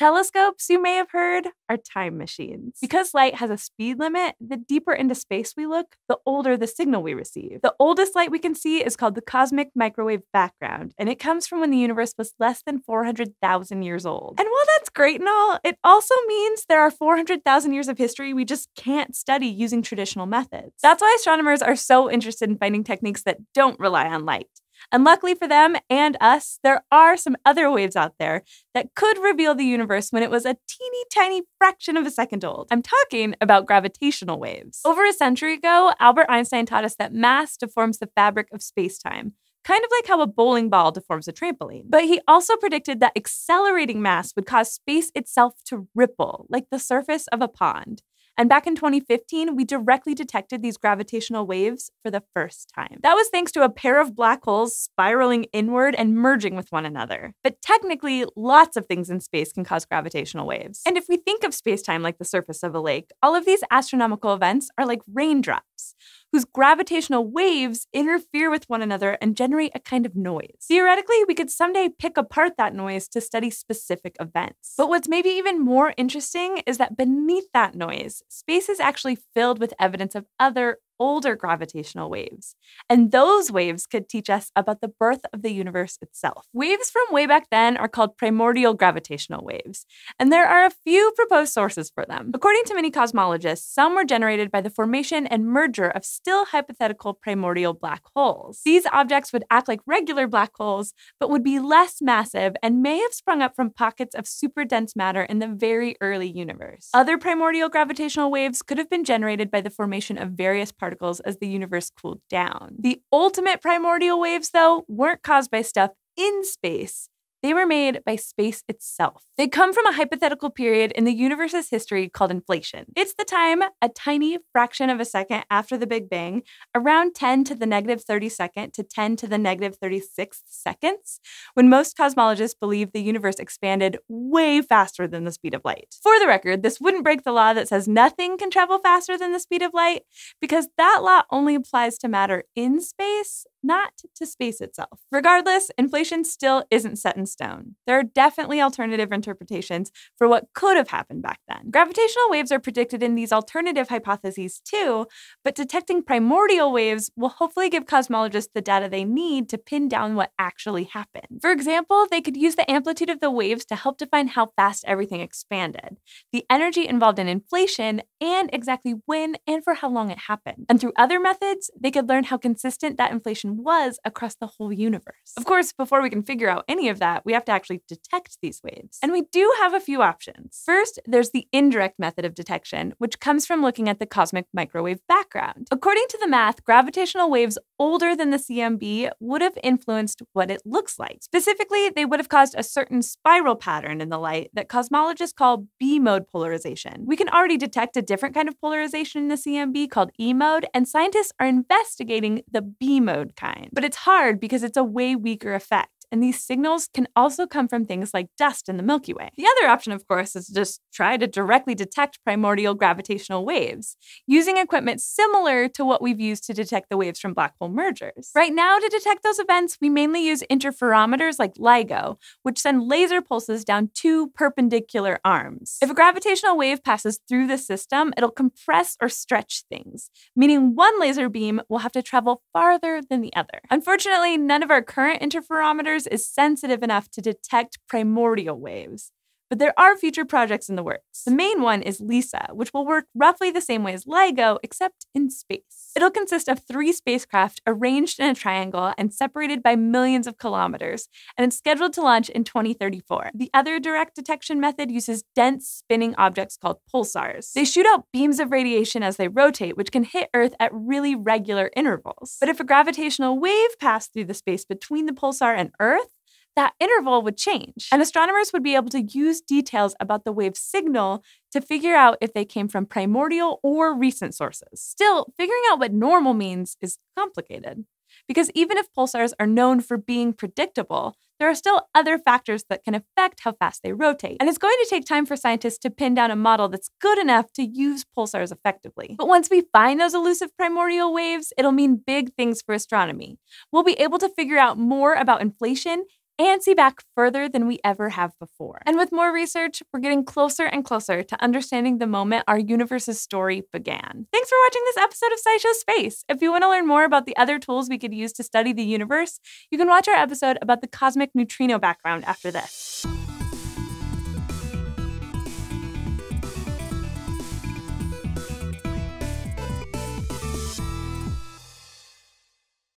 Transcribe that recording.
Telescopes, you may have heard, are time machines. Because light has a speed limit, the deeper into space we look, the older the signal we receive. The oldest light we can see is called the cosmic microwave background, and it comes from when the universe was less than 400,000 years old. And while that's great and all, it also means there are 400,000 years of history we just can't study using traditional methods. That's why astronomers are so interested in finding techniques that don't rely on light. And luckily for them and us, there are some other waves out there that could reveal the universe when it was a teeny tiny fraction of a second old. I'm talking about gravitational waves. Over a century ago, Albert Einstein taught us that mass deforms the fabric of space time kind of like how a bowling ball deforms a trampoline. But he also predicted that accelerating mass would cause space itself to ripple, like the surface of a pond. And back in 2015, we directly detected these gravitational waves for the first time. That was thanks to a pair of black holes spiraling inward and merging with one another. But technically, lots of things in space can cause gravitational waves. And if we think of space-time like the surface of a lake, all of these astronomical events are like raindrops whose gravitational waves interfere with one another and generate a kind of noise. Theoretically, we could someday pick apart that noise to study specific events. But what's maybe even more interesting is that beneath that noise, space is actually filled with evidence of other older gravitational waves. And those waves could teach us about the birth of the universe itself. Waves from way back then are called primordial gravitational waves, and there are a few proposed sources for them. According to many cosmologists, some were generated by the formation and merger of still hypothetical primordial black holes. These objects would act like regular black holes, but would be less massive and may have sprung up from pockets of super dense matter in the very early universe. Other primordial gravitational waves could have been generated by the formation of various particles particles as the universe cooled down. The ultimate primordial waves, though, weren't caused by stuff in space. They were made by space itself. They come from a hypothetical period in the universe's history called inflation. It's the time, a tiny fraction of a second after the Big Bang, around 10 to the negative 32nd to 10 to the negative 36th seconds, when most cosmologists believe the universe expanded way faster than the speed of light. For the record, this wouldn't break the law that says nothing can travel faster than the speed of light, because that law only applies to matter in space, not to space itself. Regardless, inflation still isn't set in stone. There are definitely alternative interpretations for what could have happened back then. Gravitational waves are predicted in these alternative hypotheses too, but detecting primordial waves will hopefully give cosmologists the data they need to pin down what actually happened. For example, they could use the amplitude of the waves to help define how fast everything expanded, the energy involved in inflation, and exactly when and for how long it happened. And through other methods, they could learn how consistent that inflation was across the whole universe. Of course, before we can figure out any of that, that. We have to actually detect these waves. And we do have a few options. First, there's the indirect method of detection, which comes from looking at the cosmic microwave background. According to the math, gravitational waves older than the CMB would have influenced what it looks like. Specifically, they would have caused a certain spiral pattern in the light that cosmologists call B mode polarization. We can already detect a different kind of polarization in the CMB called E mode, and scientists are investigating the B mode kind. But it's hard because it's a way weaker effect and these signals can also come from things like dust in the Milky Way. The other option, of course, is to just try to directly detect primordial gravitational waves using equipment similar to what we've used to detect the waves from black hole mergers. Right now, to detect those events, we mainly use interferometers like LIGO, which send laser pulses down two perpendicular arms. If a gravitational wave passes through the system, it'll compress or stretch things, meaning one laser beam will have to travel farther than the other. Unfortunately, none of our current interferometers is sensitive enough to detect primordial waves. But there are future projects in the works. The main one is LISA, which will work roughly the same way as LIGO, except in space. It'll consist of three spacecraft arranged in a triangle and separated by millions of kilometers, and it's scheduled to launch in 2034. The other direct detection method uses dense spinning objects called pulsars. They shoot out beams of radiation as they rotate, which can hit Earth at really regular intervals. But if a gravitational wave passed through the space between the pulsar and Earth, that interval would change. And astronomers would be able to use details about the wave signal to figure out if they came from primordial or recent sources. Still, figuring out what normal means is complicated. Because even if pulsars are known for being predictable, there are still other factors that can affect how fast they rotate. And it's going to take time for scientists to pin down a model that's good enough to use pulsars effectively. But once we find those elusive primordial waves, it'll mean big things for astronomy. We'll be able to figure out more about inflation and see back further than we ever have before. And with more research, we're getting closer and closer to understanding the moment our universe's story began. Thanks for watching this episode of SciShow Space. If you want to learn more about the other tools we could use to study the universe, you can watch our episode about the cosmic neutrino background after this.